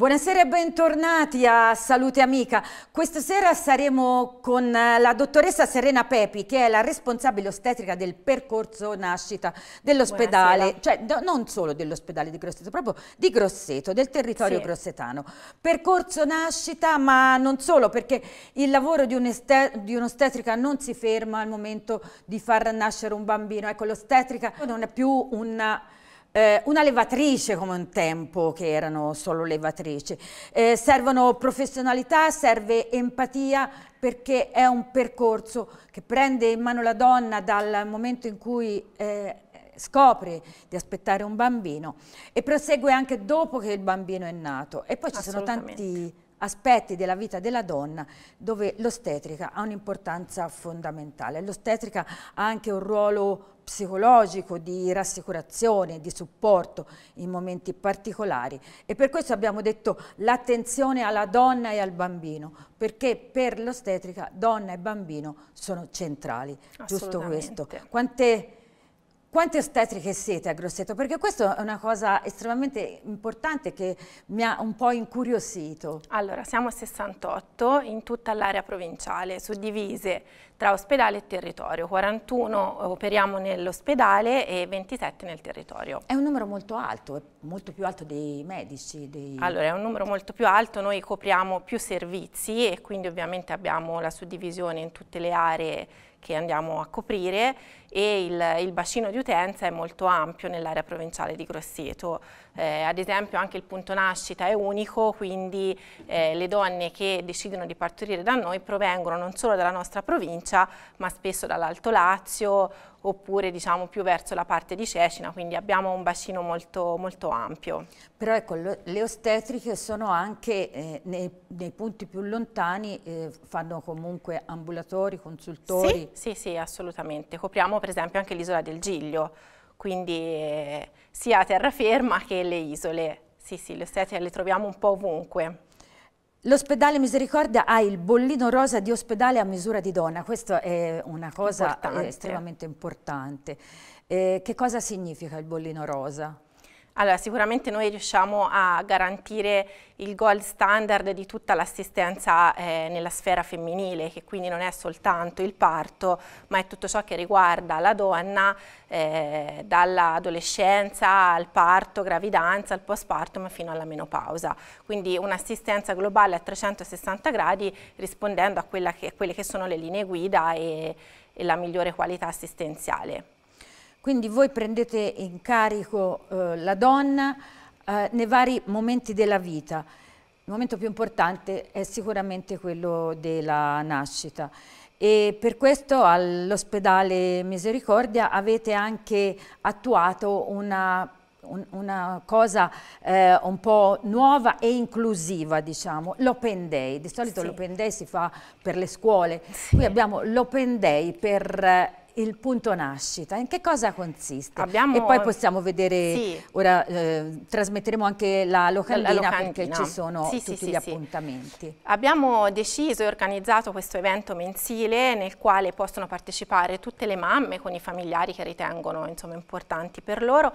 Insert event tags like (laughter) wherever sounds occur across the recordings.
Buonasera e bentornati a Salute Amica. Questa sera saremo con eh, la dottoressa Serena Pepi, che è la responsabile ostetrica del percorso nascita dell'ospedale, cioè do, non solo dell'ospedale di Grosseto, proprio di Grosseto, del territorio sì. grossetano. Percorso nascita, ma non solo, perché il lavoro di un'ostetrica un non si ferma al momento di far nascere un bambino. Ecco, l'ostetrica non è più una eh, una levatrice come un tempo che erano solo levatrici. Eh, servono professionalità, serve empatia perché è un percorso che prende in mano la donna dal momento in cui eh, scopre di aspettare un bambino e prosegue anche dopo che il bambino è nato. E poi ci sono tanti aspetti della vita della donna dove l'ostetrica ha un'importanza fondamentale. L'ostetrica ha anche un ruolo psicologico, di rassicurazione, di supporto in momenti particolari e per questo abbiamo detto l'attenzione alla donna e al bambino, perché per l'ostetrica donna e bambino sono centrali, giusto questo. Quante quante ostetriche siete a Grosseto? Perché questa è una cosa estremamente importante che mi ha un po' incuriosito. Allora, siamo 68 in tutta l'area provinciale, suddivise tra ospedale e territorio. 41 operiamo nell'ospedale e 27 nel territorio. È un numero molto alto, molto più alto dei medici? Dei... Allora, è un numero molto più alto, noi copriamo più servizi e quindi ovviamente abbiamo la suddivisione in tutte le aree che andiamo a coprire e il, il bacino di utenza è molto ampio nell'area provinciale di Grosseto. Eh, ad esempio anche il punto nascita è unico, quindi eh, le donne che decidono di partorire da noi provengono non solo dalla nostra provincia, ma spesso dall'Alto Lazio oppure diciamo più verso la parte di Cecina, quindi abbiamo un bacino molto, molto ampio. Però ecco, le ostetriche sono anche eh, nei, nei, punti più lontani, eh, fanno comunque ambulatori, consultori? Sì, sì, sì, assolutamente. Copriamo per esempio anche l'isola del Giglio, quindi eh, sia terraferma che le isole. Sì, sì, le ostetriche le troviamo un po' ovunque. L'ospedale Misericordia ha il bollino rosa di ospedale a misura di donna, questa è una cosa importante. estremamente importante. Eh, che cosa significa il bollino rosa? Allora, sicuramente noi riusciamo a garantire il gold standard di tutta l'assistenza eh, nella sfera femminile, che quindi non è soltanto il parto, ma è tutto ciò che riguarda la donna eh, dall'adolescenza al parto, gravidanza, al postpartum fino alla menopausa. Quindi un'assistenza globale a 360 gradi rispondendo a, che, a, quelle che sono le linee guida e, e la migliore qualità assistenziale. Quindi voi prendete in carico eh, la donna eh, nei vari momenti della vita. Il momento più importante è sicuramente quello della nascita e per questo all'ospedale Misericordia avete anche attuato una una cosa eh, un po' nuova e inclusiva, diciamo, l'open day. Di solito sì. l'open day si fa per le scuole, sì. qui abbiamo l'open day per eh, il punto nascita, in che cosa consiste? Abbiamo... E poi possiamo vedere, sì. ora eh, trasmetteremo anche la locandina, perché ci sono sì, tutti sì, gli appuntamenti. Abbiamo deciso e organizzato questo evento mensile nel quale possono partecipare tutte le mamme con i familiari che ritengono insomma, importanti per loro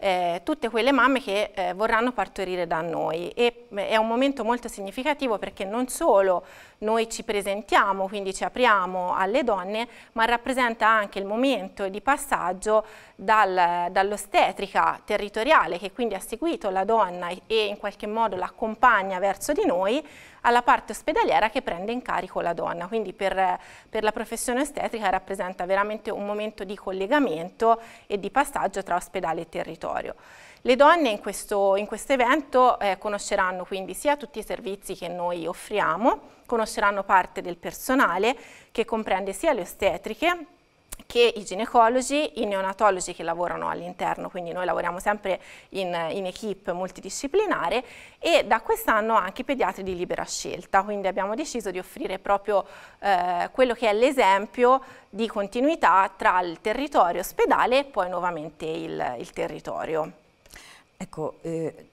eh, tutte quelle mamme che eh, vorranno partorire da noi e eh, è un momento molto significativo perché non solo noi ci presentiamo, quindi ci apriamo alle donne, ma rappresenta anche il momento di passaggio dal, dall'ostetrica territoriale che quindi ha seguito la donna e in qualche modo l'accompagna verso di noi alla parte ospedaliera che prende in carico la donna. Quindi per, per la professione ostetrica rappresenta veramente un momento di collegamento e di passaggio tra ospedale e territorio. Le donne in questo, in quest evento eh, conosceranno quindi sia tutti i servizi che noi offriamo, conosceranno parte del personale che comprende sia le ostetriche che i ginecologi, i neonatologi che lavorano all'interno, quindi noi lavoriamo sempre in, in equip multidisciplinare e da quest'anno anche i pediatri di libera scelta, quindi abbiamo deciso di offrire proprio eh, quello che è l'esempio di continuità tra il territorio ospedale e poi nuovamente il, il territorio. Ecco, eh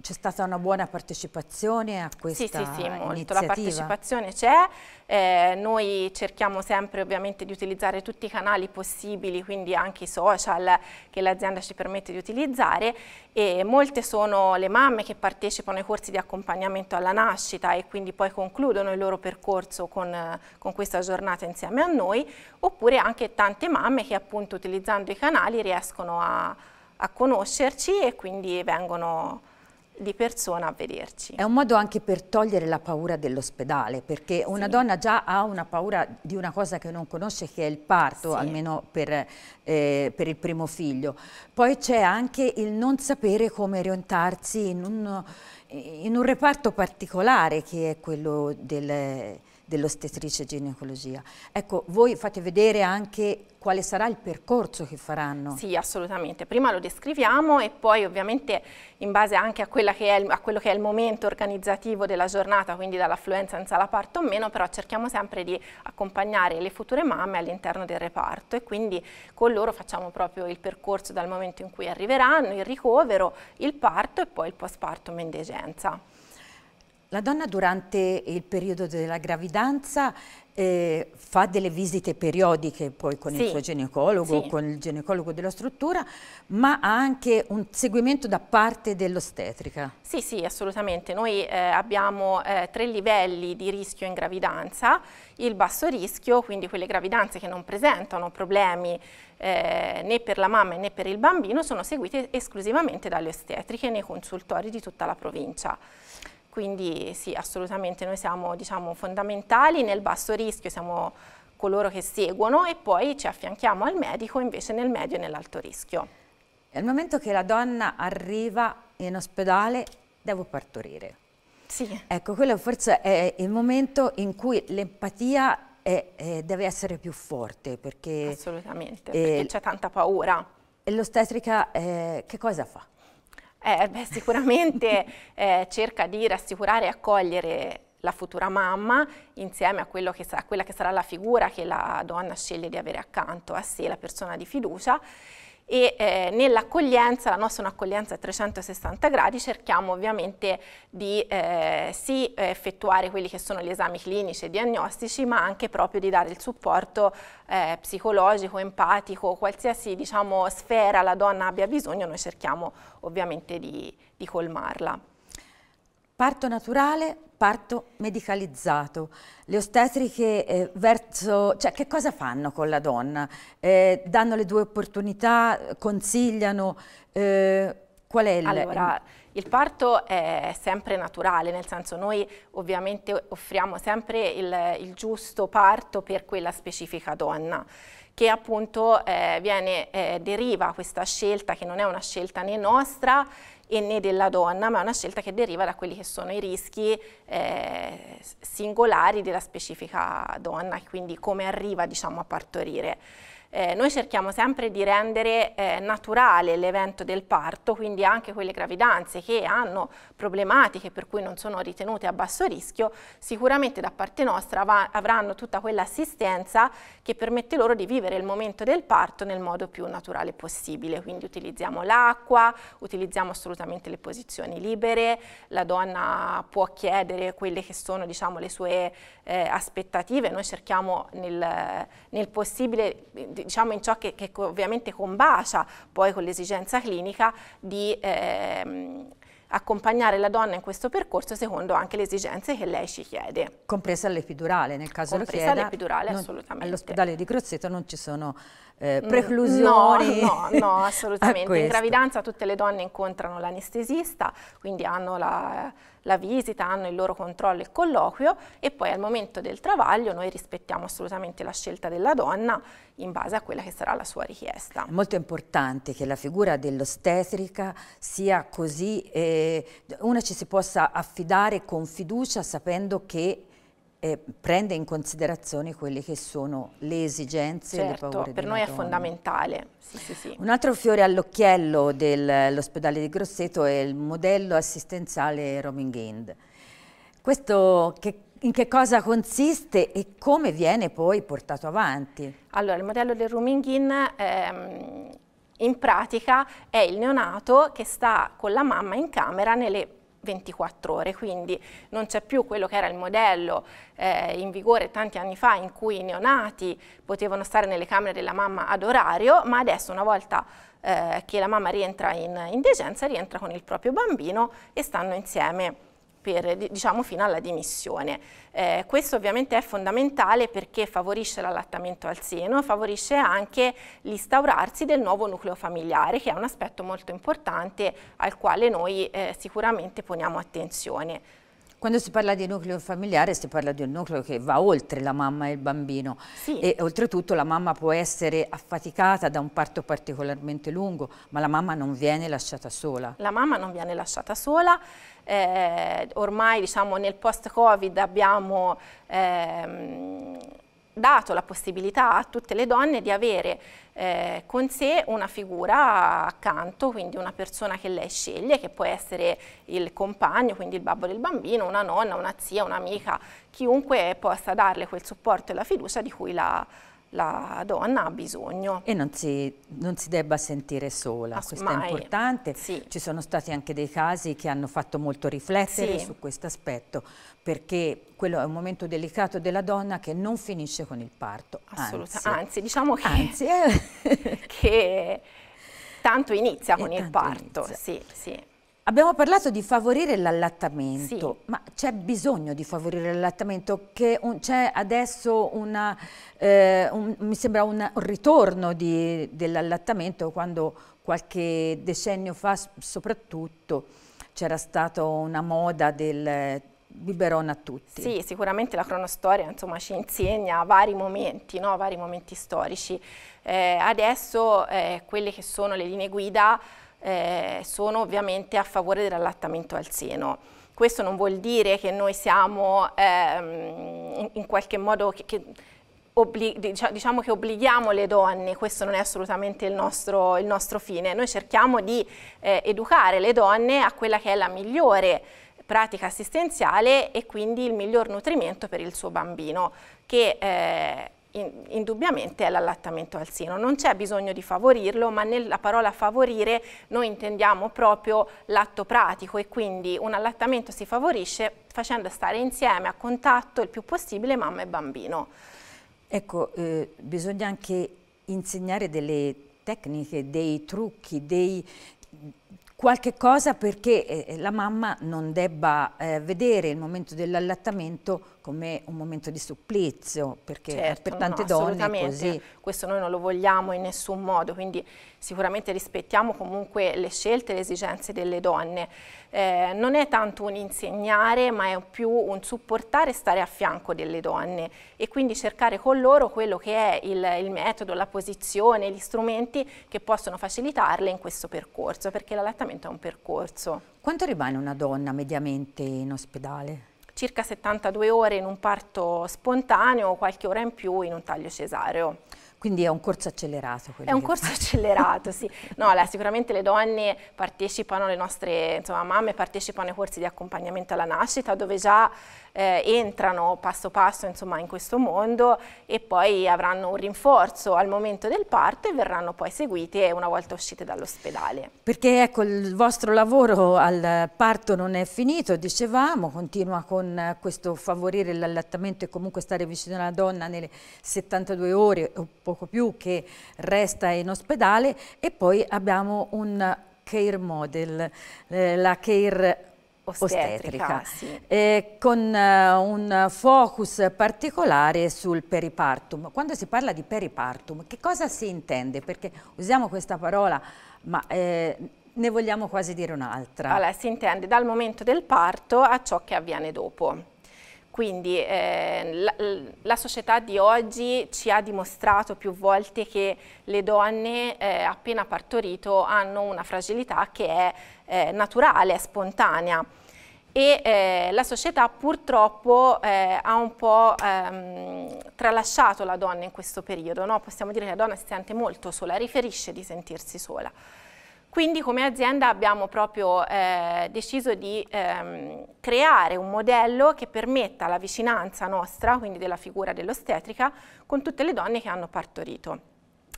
c'è stata una buona partecipazione a questa Sì, sì, sì, molto. Iniziativa. La partecipazione c'è, eh, noi cerchiamo sempre ovviamente di utilizzare tutti i canali possibili, quindi anche i social che l'azienda ci permette di utilizzare e molte sono le mamme che partecipano ai corsi di accompagnamento alla nascita e quindi poi concludono il loro percorso con, con questa giornata insieme a noi, oppure anche tante mamme che appunto utilizzando i canali riescono a, a conoscerci e quindi vengono di persona a vederci. È un modo anche per togliere la paura dell'ospedale, perché una donna già ha una paura di una cosa che non conosce, che è il parto, sì. almeno per, eh, per, il primo figlio. Poi c'è anche il non sapere come orientarsi in un, in un reparto particolare, che è quello del dell'ostetrice ginecologia. Ecco, voi fate vedere anche quale sarà il percorso che faranno. Sì, assolutamente. Prima lo descriviamo e poi ovviamente in base anche a, il, a quello che è il momento organizzativo della giornata, quindi dall'affluenza in sala parto o meno, però cerchiamo sempre di accompagnare le future mamme all'interno del reparto e quindi con loro facciamo proprio il percorso dal momento in cui arriveranno, il ricovero, il parto e poi il post parto mendegenza. La donna durante il periodo della gravidanza eh, fa delle visite periodiche poi con sì. il suo ginecologo, sì. con il ginecologo della struttura, ma ha anche un seguimento da parte dell'ostetrica. Sì, sì, assolutamente. Noi eh, abbiamo eh, tre livelli di rischio in gravidanza, il basso rischio, quindi quelle gravidanze che non presentano problemi eh, né per la mamma né per il bambino, sono seguite esclusivamente dalle ostetriche nei consultori di tutta la provincia. Quindi sì, assolutamente noi siamo diciamo, fondamentali nel basso rischio, siamo coloro che seguono e poi ci affianchiamo al medico invece nel medio e nell'alto rischio. Nel momento che la donna arriva in ospedale devo partorire. Sì. Ecco, quello forse è il momento in cui l'empatia deve essere più forte perché... Assolutamente, eh, perché c'è tanta paura. E l'ostetrica eh, che cosa fa? Eh, beh, sicuramente (laughs) eh, cerca di rassicurare e accogliere la futura mamma insieme a, che sa, a quella che sarà la figura che la donna sceglie di avere accanto a sé, la persona di fiducia e eh, nell'accoglienza, la nostra è un'accoglienza a 360 gradi, cerchiamo ovviamente di eh, sì effettuare quelli che sono gli esami clinici e diagnostici, ma anche proprio di dare il supporto eh, psicologico, empatico, qualsiasi diciamo, sfera la donna abbia bisogno, noi cerchiamo ovviamente di, di colmarla. Parto naturale, parto medicalizzato. Le ostetriche eh, verso... cioè che cosa fanno con la donna? Eh, danno le due opportunità, consigliano... Eh, qual è il... Allora, il parto è sempre naturale, nel senso noi ovviamente offriamo sempre il, il giusto parto per quella specifica donna che appunto eh, viene, eh, deriva questa scelta che non è una scelta né nostra e né della donna, ma è una scelta che deriva da quelli che sono i rischi eh, singolari della specifica donna, quindi come arriva diciamo, a partorire. Eh, noi cerchiamo sempre di rendere eh, naturale l'evento del parto, quindi anche quelle gravidanze che hanno problematiche per cui non sono ritenute a basso rischio, sicuramente da parte nostra va, avranno tutta quell'assistenza che permette loro di vivere il momento del parto nel modo più naturale possibile. Quindi utilizziamo l'acqua, utilizziamo assolutamente le posizioni libere, la donna può chiedere quelle che sono diciamo, le sue eh, aspettative, noi cerchiamo nel, nel possibile di, diciamo in ciò che, che ovviamente combacia poi con l'esigenza clinica di ehm, accompagnare la donna in questo percorso secondo anche le esigenze che lei ci chiede. Compresa l'epidurale, nel caso Compresa lo chieda. Compresa l'epidurale, assolutamente. All'ospedale di Grosseto non ci sono eh, mm, preclusioni? No, no, no (laughs) assolutamente. In gravidanza tutte le donne incontrano l'anestesista, quindi hanno la, la, visita, hanno il loro controllo e colloquio e poi al momento del travaglio noi rispettiamo assolutamente la scelta della donna in base a quella che sarà la sua richiesta. È molto importante che la figura dell'ostetrica sia così, eh, una ci si possa affidare con fiducia sapendo che eh, prende in considerazione quelle che sono le esigenze certo, e le certo, paure per noi donna. è fondamentale. Sì, sì, sì. Un altro fiore all'occhiello dell'ospedale di Grosseto è il modello assistenziale Roaming End. Questo che, in che cosa consiste e come viene poi portato avanti? Allora, il modello del roaming in ehm, in pratica è il neonato che sta con la mamma in camera nelle 24 ore, quindi non c'è più quello che era il modello eh, in vigore tanti anni fa in cui i neonati potevano stare nelle camere della mamma ad orario, ma adesso una volta eh, che la mamma rientra in, in degenza rientra con il proprio bambino e stanno insieme per, diciamo, fino alla dimissione. Eh, questo ovviamente è fondamentale perché favorisce l'allattamento al seno, favorisce anche l'instaurarsi del nuovo nucleo familiare, che è un aspetto molto importante al quale noi eh, sicuramente poniamo attenzione. Quando si parla di nucleo familiare si parla di un nucleo che va oltre la mamma e il bambino sì. e oltretutto la mamma può essere affaticata da un parto particolarmente lungo ma la mamma non viene lasciata sola. La mamma non viene lasciata sola eh, ormai diciamo, nel post-Covid abbiamo ehm, dato la possibilità a tutte le donne di avere eh, con sé una figura accanto, quindi una persona che lei sceglie, che può essere il compagno, quindi il babbo del bambino, una nonna, una zia, un'amica, chiunque possa darle quel supporto e la fiducia di cui la, la donna ha bisogno. E non si, non si debba sentire sola, As questo mai. è importante. Sì. Ci sono stati anche dei casi che hanno fatto molto riflettere sì. su questo aspetto, perché quello è un momento delicato della donna che non finisce con il parto. Assolutamente, anzi, anzi diciamo che, anzi, eh. (laughs) che tanto inizia con tanto il parto. Inizia. Sì, sì. Abbiamo parlato di favorire l'allattamento, sì. ma c'è bisogno di favorire l'allattamento, c'è adesso una, eh, un, mi sembra un ritorno dell'allattamento quando qualche decennio fa soprattutto c'era stata una moda del biberon a tutti. Sì, sicuramente la cronostoria insomma, ci insegna vari momenti, no? vari momenti storici. Eh, adesso eh, quelle che sono le linee guida eh, sono ovviamente a favore dell'allattamento al seno. Questo non vuol dire che noi siamo ehm, in qualche modo... Che, che diciamo, diciamo che obblighiamo le donne, questo non è assolutamente il nostro, il nostro fine, noi cerchiamo di eh, educare le donne a quella che è la migliore pratica assistenziale e quindi il miglior nutrimento per il suo bambino, che eh, in, indubbiamente è l'allattamento al seno. Non c'è bisogno di favorirlo, ma nella parola favorire noi intendiamo proprio l'atto pratico e quindi un allattamento si favorisce facendo stare insieme a contatto il più possibile mamma e bambino. Ecco, eh, bisogna anche insegnare delle tecniche, dei trucchi, dei, qualche cosa perché eh, la mamma non debba eh, vedere il momento dell'allattamento come un momento di supplizio, perché certo, per tante no, donne è così. Questo noi non lo vogliamo in nessun modo, quindi sicuramente rispettiamo comunque le scelte e le esigenze delle donne. Eh, non è tanto un insegnare, ma è più un supportare e stare a fianco delle donne e quindi cercare con loro quello che è il, il metodo, la posizione, gli strumenti che possono facilitarle in questo percorso, perché l'allattamento è un percorso. Quanto rimane una donna mediamente in ospedale? circa 72 ore in un parto spontaneo, qualche ora in più in un taglio cesareo. Quindi è un corso accelerato. È un corso fai. accelerato, sì. (laughs) No, là, sicuramente le donne partecipano, le nostre insomma, mamme partecipano ai corsi di accompagnamento alla nascita, dove già eh, entrano passo passo insomma, in questo mondo e poi avranno un rinforzo al momento del parto e verranno poi seguite una volta uscite dall'ospedale. Perché ecco il vostro lavoro al parto non è finito, dicevamo, continua con questo favorire l'allattamento e comunque stare vicino alla donna nelle 72 ore o poco più che resta in ospedale e poi abbiamo un care model, eh, la care ostetrica, sì. eh, con un focus particolare sul peripartum. Quando si parla di peripartum, che cosa si intende? Perché usiamo questa parola, ma... Eh, ne vogliamo quasi dire un'altra. Allora, si intende dal momento del parto a ciò che avviene dopo. Quindi eh, la, la, società di oggi ci ha dimostrato più volte che le donne eh, appena partorito hanno una fragilità che è eh, naturale, è spontanea e eh, la società purtroppo eh, ha un po' ehm, tralasciato la donna in questo periodo, no? possiamo dire che la donna si sente molto sola, riferisce di sentirsi sola. Quindi come azienda abbiamo proprio eh, deciso di ehm, creare un modello che permetta la vicinanza nostra, quindi della figura dell'ostetrica, con tutte le donne che hanno partorito.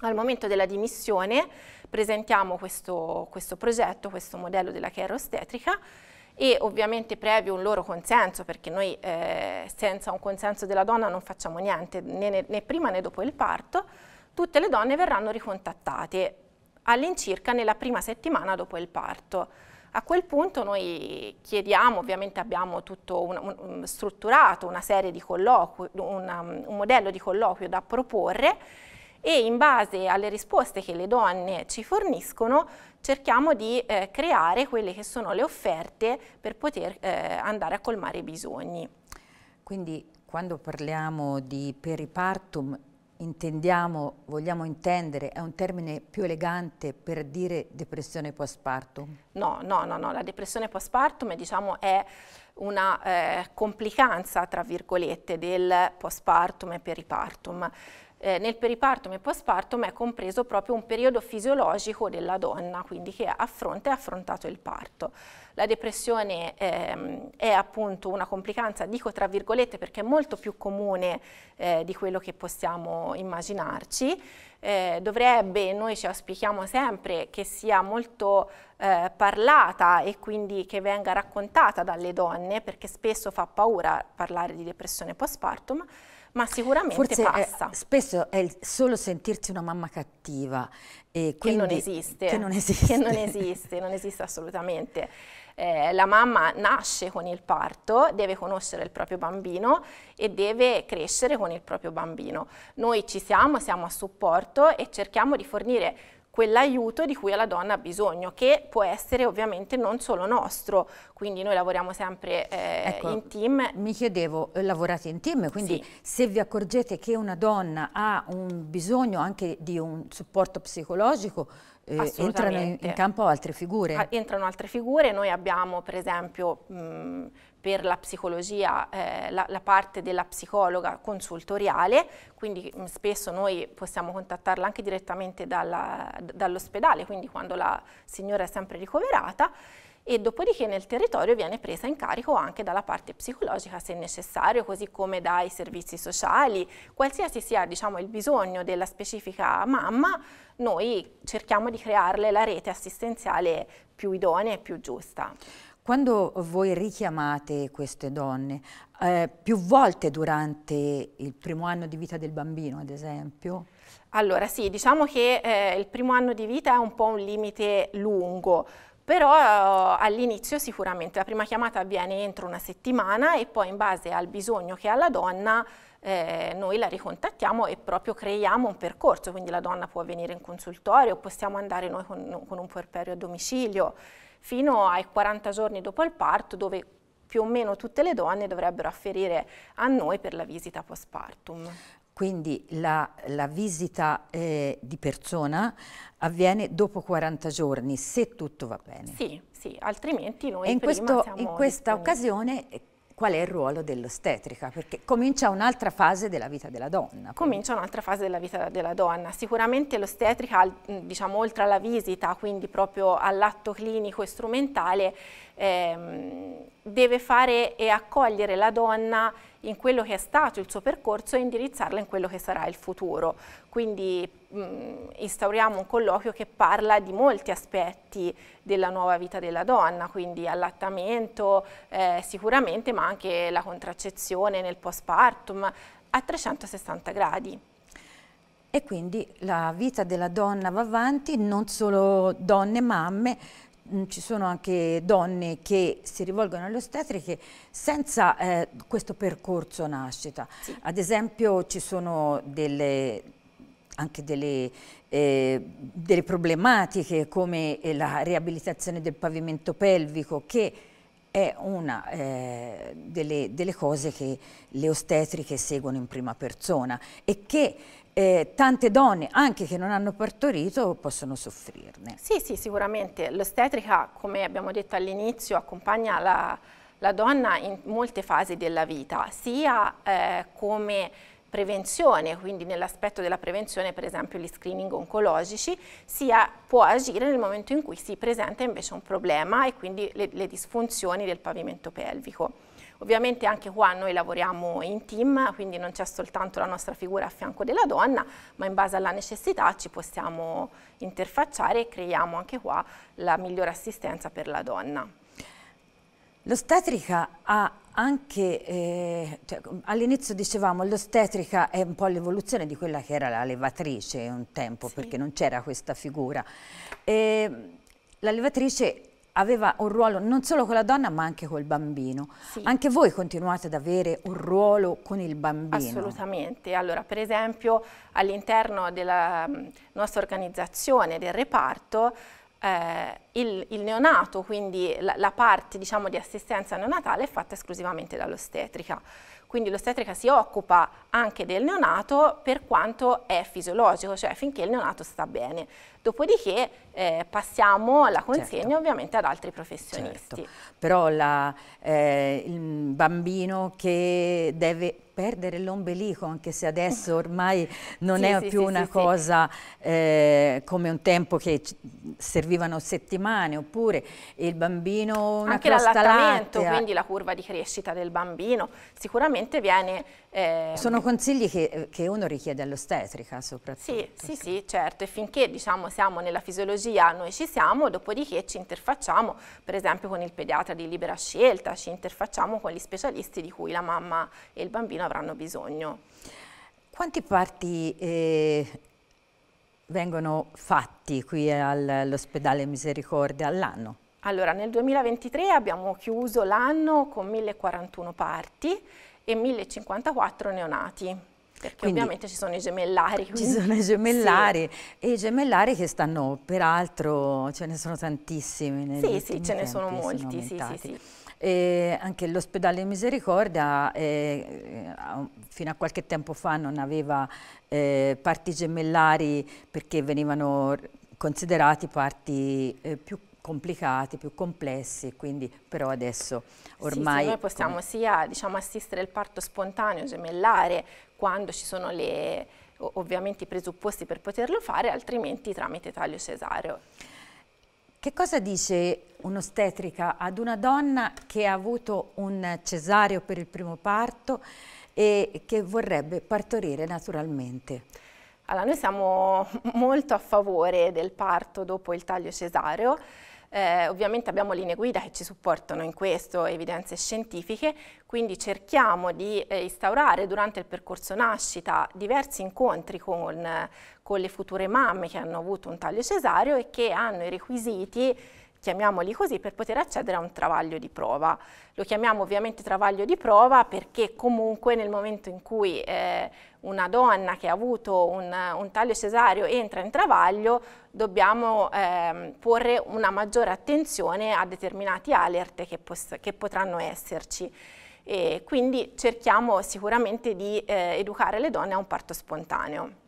Al momento della dimissione presentiamo questo, questo progetto, questo modello della care ostetrica e ovviamente previo un loro consenso perché noi eh, senza un consenso della donna non facciamo niente né, né, prima né dopo il parto, tutte le donne verranno ricontattate all'incirca nella prima settimana dopo il parto. A quel punto noi chiediamo, ovviamente abbiamo tutto un, un, strutturato una serie di colloqui, una, un modello di colloquio da proporre e in base alle risposte che le donne ci forniscono cerchiamo di eh, creare quelle che sono le offerte per poter eh, andare a colmare i bisogni. Quindi quando parliamo di peripartum intendiamo, vogliamo intendere, è un termine più elegante per dire depressione postpartum? No, no, no, no. la depressione postpartum diciamo, è una eh, complicanza, tra virgolette, del postpartum e peripartum eh, nel peripartum e postpartum è compreso proprio un periodo fisiologico della donna, quindi che affronta e ha affrontato il parto. La depressione ehm, è appunto una complicanza, dico tra virgolette perché è molto più comune eh, di quello che possiamo immaginarci, eh, dovrebbe, noi ci auspichiamo sempre, che sia molto eh, parlata e quindi che venga raccontata dalle donne perché spesso fa paura parlare di depressione postpartum, ma sicuramente Forse passa. È, spesso è solo sentirsi una mamma cattiva. E quindi, che non esiste. Che non esiste. Che non esiste, non esiste assolutamente. Eh, la mamma nasce con il parto, deve conoscere il proprio bambino e deve crescere con il proprio bambino. Noi ci siamo, siamo a supporto e cerchiamo di fornire quell'aiuto di cui la donna ha bisogno, che può essere ovviamente non solo nostro, quindi noi lavoriamo sempre eh, ecco, in team. Mi chiedevo, eh, lavorate in team, quindi sì. se vi accorgete che una donna ha un bisogno anche di un supporto psicologico, eh, entrano in, campo altre figure? Ah, entrano altre figure, noi abbiamo per esempio mh, mm, per la psicologia eh, la, la, parte della psicologa consultoriale, quindi mm, spesso noi possiamo contattarla anche direttamente dall'ospedale, quindi quando la signora è sempre ricoverata, e dopodiché nel territorio viene presa in carico anche dalla parte psicologica se necessario, così come dai servizi sociali, qualsiasi sia diciamo, il bisogno della specifica mamma, noi cerchiamo di crearle la rete assistenziale più idonea e più giusta. Quando voi richiamate queste donne, eh, più volte durante il primo anno di vita del bambino, ad esempio? Allora sì, diciamo che eh, il primo anno di vita è un po' un limite lungo, però eh, all'inizio sicuramente la prima chiamata avviene entro una settimana e poi in base al bisogno che ha la donna eh, noi la ricontattiamo e proprio creiamo un percorso, quindi la donna può venire in consultorio, possiamo andare noi con, con un puerperio a domicilio, fino ai 40 giorni dopo il parto dove più o meno tutte le donne dovrebbero afferire a noi per la visita postpartum. Quindi la, la visita eh, di persona avviene dopo 40 giorni, se tutto va bene. Sì, sì, altrimenti noi e in, questo, in questa occasione eh, qual è il ruolo dell'ostetrica, perché comincia un'altra fase della vita della donna. Comincia un'altra fase della vita della donna. Sicuramente l'ostetrica, mm, diciamo, oltre alla visita, quindi proprio all'atto clinico e strumentale, ehm, deve fare e accogliere la donna in quello che è stato il suo percorso e indirizzarla in quello che sarà il futuro. Quindi mh, mm, instauriamo un colloquio che parla di molti aspetti della nuova vita della donna, quindi allattamento eh, sicuramente, ma anche la contraccezione nel postpartum a 360 gradi. E quindi la vita della donna va avanti, non solo donne mamme, Mm, ci sono anche donne che si rivolgono alle ostetriche senza eh, questo percorso nascita. Sì. Ad esempio ci sono delle, anche delle, eh, delle problematiche come eh, la riabilitazione del pavimento pelvico che è una eh, delle, delle, cose che le ostetriche seguono in prima persona e che eh, tante donne, anche che non hanno partorito, possono soffrirne. Sì, sì, sicuramente. L'ostetrica, come abbiamo detto all'inizio, accompagna la, la, donna in molte fasi della vita, sia eh, come prevenzione, quindi nell'aspetto della prevenzione per esempio gli screening oncologici, sia, può agire nel momento in cui si presenta invece un problema e quindi le, le disfunzioni del pavimento pelvico. Ovviamente anche qua noi lavoriamo in team, quindi non c'è soltanto la nostra figura a fianco della donna, ma in base alla necessità ci possiamo interfacciare e creiamo anche qua la migliore assistenza per la donna. L'ostetrica ha anche, eh, cioè, all'inizio dicevamo, l'ostetrica è un po' l'evoluzione di quella che era la levatrice un tempo, sì. perché non c'era questa figura. E, ehm, la levatrice aveva un ruolo non solo con la donna ma anche col bambino. Sì. Anche voi continuate ad avere un ruolo con il bambino? Assolutamente. Allora, per esempio, all'interno della mm, nostra organizzazione, del reparto, eh, il, il, neonato, quindi la, la parte diciamo, di assistenza neonatale è fatta esclusivamente dall'ostetrica. Quindi l'ostetrica si occupa anche del neonato per quanto è fisiologico, cioè finché il neonato sta bene. Dopodiché eh, passiamo la certo. consegna certo. ovviamente ad altri professionisti. Certo. Però la, eh, il bambino che deve perdere l'ombelico, anche se adesso (laughs) ormai non sì, è sì, più sì, una cosa eh, come un tempo che servivano settimane, oppure il bambino una Anche l'allattamento, quindi la curva di crescita del bambino, sicuramente viene... Eh, Sono consigli che, che, uno richiede all'ostetrica soprattutto. Sì, sì, certo, e finché diciamo, siamo nella fisiologia noi ci siamo, dopodiché ci interfacciamo per esempio con il pediatra di libera scelta, ci interfacciamo con gli specialisti di cui la mamma e il bambino avranno bisogno. Quanti parti eh, vengono fatti qui all'ospedale Misericordia all'anno? Allora, nel 2023 abbiamo chiuso l'anno con 1041 parti e 1054 neonati. Perché quindi, ovviamente ci sono i gemellari. Quindi, ci sono i (laughs) gemellari sì. e i gemellari che stanno, peraltro, ce ne sono tantissimi. Sì, sì, ce ne sono molti, sì, sì, sì. E anche l'ospedale Misericordia eh, eh fino a qualche tempo fa non aveva eh, parti gemellari perché venivano considerati parti eh, più complicati, più complessi, quindi però adesso ormai... Sì, sì, noi possiamo come... sia diciamo, assistere al parto spontaneo gemellare quando ci sono le, ovviamente i presupposti per poterlo fare, altrimenti tramite taglio cesareo. Che cosa dice un'ostetrica ad una donna che ha avuto un cesareo per il primo parto e che vorrebbe partorire naturalmente? Allora, noi siamo (laughs) molto a favore del parto dopo il taglio cesareo, eh, ovviamente abbiamo linee guida che ci supportano in questo, evidenze scientifiche, quindi cerchiamo di eh, instaurare durante il percorso nascita diversi incontri con, con le future mamme che hanno avuto un taglio cesareo e che hanno i requisiti chiamiamoli così, per poter accedere a un travaglio di prova. Lo chiamiamo ovviamente travaglio di prova perché comunque nel momento in cui eh, una donna che ha avuto un, un, taglio cesareo entra in travaglio, dobbiamo eh, porre una maggiore attenzione a determinati alert che, che potranno esserci. E quindi cerchiamo sicuramente di eh, educare le donne a un parto spontaneo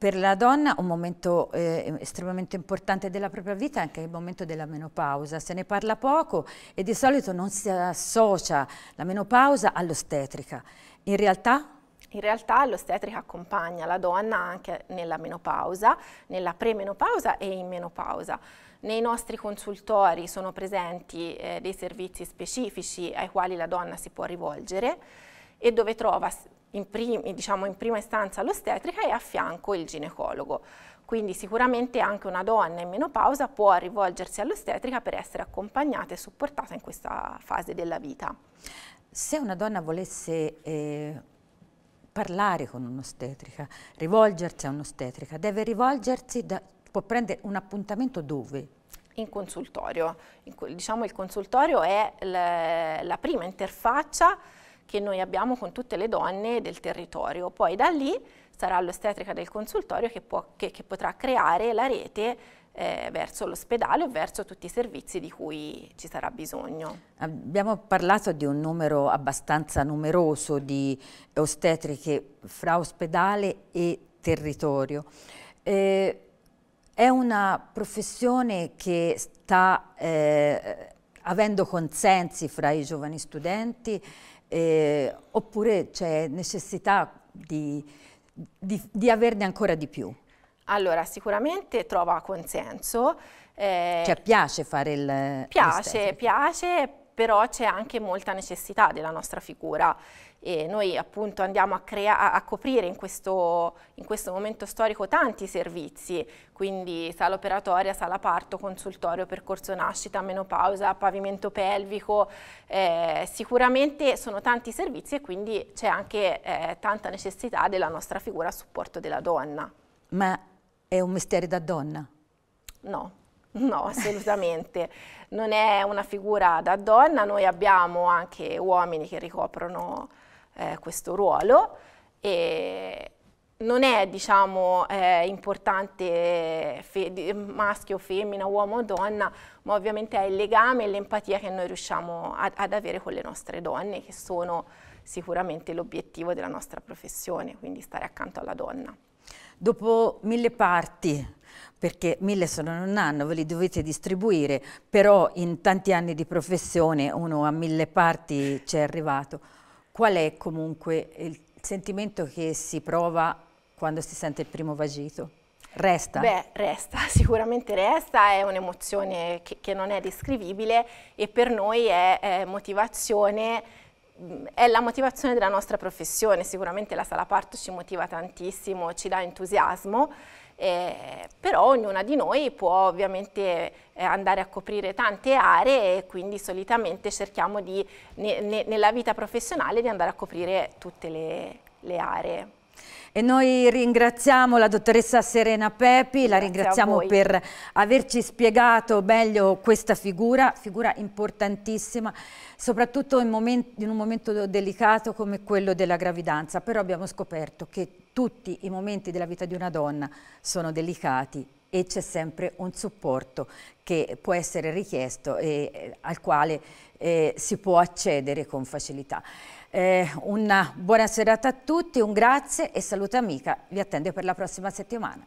per la donna un momento eh, estremamente importante della propria vita è anche il momento della menopausa, se ne parla poco e di solito non si associa la menopausa all'ostetrica. In realtà in realtà l'ostetrica accompagna la donna anche nella menopausa, nella premenopausa e in menopausa. Nei nostri consultori sono presenti eh, dei servizi specifici ai quali la donna si può rivolgere e dove trova in, prim, diciamo, in prima istanza l'ostetrica e a fianco il ginecologo. Quindi sicuramente anche una donna in menopausa può rivolgersi all'ostetrica per essere accompagnata e supportata in questa fase della vita. Se una donna volesse eh, parlare con un'ostetrica, rivolgersi a un'ostetrica, deve rivolgersi, da, può prendere un appuntamento dove? In consultorio. In, diciamo il consultorio è la prima interfaccia che noi abbiamo con tutte le donne del territorio. Poi da lì sarà l'ostetrica del consultorio che, può, che, che potrà creare la rete eh, verso l'ospedale o verso tutti i servizi di cui ci sarà bisogno. Abbiamo parlato di un numero abbastanza numeroso di ostetriche fra ospedale e territorio. Eh, è una professione che sta eh, avendo consensi fra i giovani studenti eh, oppure c'è necessità di, di, di averne ancora di più? Allora, sicuramente trova consenso. Eh, cioè piace fare il... Piace, piace, però c'è anche molta necessità della nostra figura e noi appunto andiamo a, a coprire in questo, in questo, momento storico tanti servizi, quindi sala operatoria, sala parto, consultorio, percorso nascita, menopausa, pavimento pelvico, eh, sicuramente sono tanti servizi e quindi c'è anche eh, tanta necessità della nostra figura a supporto della donna. Ma è un mestiere da donna? No. No, assolutamente. Non è una figura da donna, noi abbiamo anche uomini che ricoprono eh, questo ruolo e non è diciamo, eh, importante maschio, femmina, uomo o donna, ma ovviamente è il legame e l'empatia che noi riusciamo ad, ad avere con le nostre donne, che sono sicuramente l'obiettivo della nostra professione, quindi stare accanto alla donna. Dopo mille parti, perché mille sono non hanno, ve li dovete distribuire, però in tanti anni di professione uno a mille parti ci è arrivato. Qual è comunque il sentimento che si prova quando si sente il primo vagito? Resta? Beh, resta, (laughs) sicuramente resta, è un'emozione che, che, non è descrivibile e per noi è, è motivazione è la motivazione della nostra professione, sicuramente la sala parto ci motiva tantissimo, ci dà entusiasmo eh, però ognuna di noi può ovviamente eh, andare a coprire tante aree e quindi solitamente cerchiamo di, ne, ne, nella vita professionale di andare a coprire tutte le, le aree. E noi ringraziamo la dottoressa Serena Pepi, la ringraziamo per averci spiegato meglio questa figura, figura importantissima, soprattutto in, momenti, in un momento delicato come quello della gravidanza. Però abbiamo scoperto che tutti i momenti della vita di una donna sono delicati e c'è sempre un supporto che può essere richiesto e eh, al quale eh, si può accedere con facilità. Eh, una buona serata a tutti, un grazie e salute amica, vi attendo per la prossima settimana.